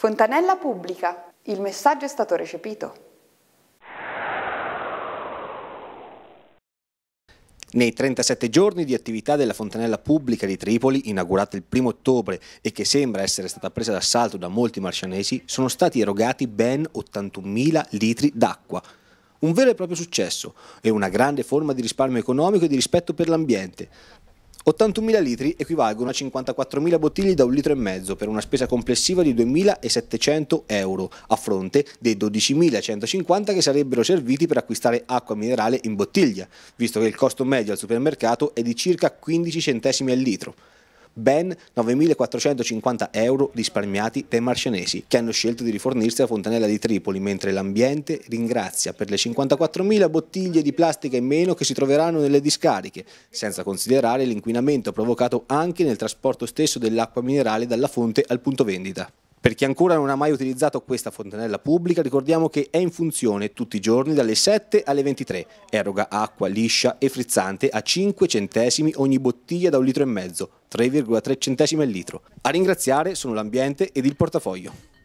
Fontanella pubblica. Il messaggio è stato recepito. Nei 37 giorni di attività della fontanella pubblica di Tripoli, inaugurata il 1 ottobre e che sembra essere stata presa d'assalto da molti marcianesi, sono stati erogati ben 81.000 litri d'acqua. Un vero e proprio successo e una grande forma di risparmio economico e di rispetto per l'ambiente. 81.000 litri equivalgono a 54.000 bottiglie da un litro e mezzo per una spesa complessiva di 2.700 euro a fronte dei 12.150 che sarebbero serviti per acquistare acqua minerale in bottiglia, visto che il costo medio al supermercato è di circa 15 centesimi al litro ben 9.450 euro risparmiati dai marcianesi, che hanno scelto di rifornirsi alla fontanella di Tripoli, mentre l'ambiente ringrazia per le 54.000 bottiglie di plastica in meno che si troveranno nelle discariche, senza considerare l'inquinamento provocato anche nel trasporto stesso dell'acqua minerale dalla fonte al punto vendita. Per chi ancora non ha mai utilizzato questa fontanella pubblica, ricordiamo che è in funzione tutti i giorni dalle 7 alle 23. Eroga acqua liscia e frizzante a 5 centesimi ogni bottiglia da un litro e mezzo, 3,3 centesimi al litro. A ringraziare sono l'ambiente ed il portafoglio.